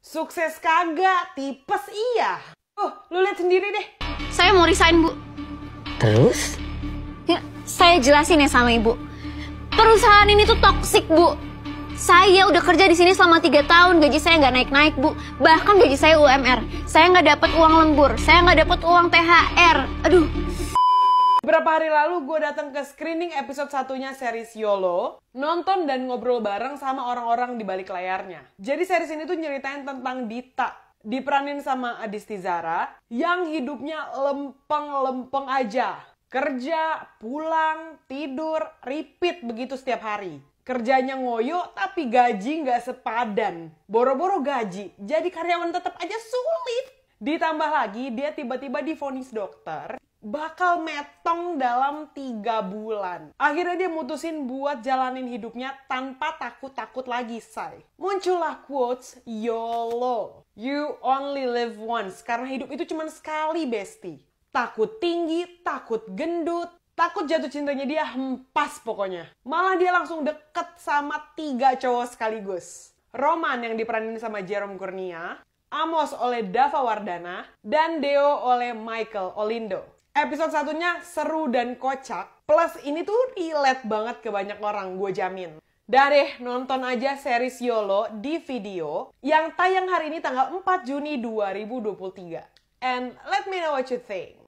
Sukses kagak, tipes iya. Oh, lu lihat sendiri deh. Saya mau resign, Bu. Terus? Ya, saya jelasin ya sama Ibu. Perusahaan ini tuh toksik, Bu. Saya udah kerja di sini selama 3 tahun, gaji saya nggak naik-naik, Bu. Bahkan gaji saya UMR. Saya nggak dapat uang lembur, saya nggak dapat uang THR. Aduh, Beberapa hari lalu gue datang ke screening episode satunya series YOLO, nonton dan ngobrol bareng sama orang-orang di balik layarnya. Jadi series ini tuh nyeritain tentang Dita, diperanin sama Adisti Zara, yang hidupnya lempeng-lempeng aja. Kerja, pulang, tidur, repeat begitu setiap hari. Kerjanya ngoyo tapi gaji nggak sepadan. Boro-boro gaji, jadi karyawan tetap aja sulit. Ditambah lagi, dia tiba-tiba difonis dokter bakal metong dalam tiga bulan. Akhirnya dia mutusin buat jalanin hidupnya tanpa takut-takut lagi, say. Muncullah quotes YOLO. You only live once. Karena hidup itu cuma sekali, besti. Takut tinggi, takut gendut, takut jatuh cintanya dia hempas pokoknya. Malah dia langsung deket sama tiga cowok sekaligus. Roman yang diperanin sama Jerome Kurnia, Amos oleh Dava Wardana, dan Deo oleh Michael Olindo. Episode satunya seru dan kocak. Plus ini tuh relate banget ke banyak orang, gue jamin. Dari nonton aja series YOLO di video yang tayang hari ini tanggal 4 Juni 2023. And let me know what you think.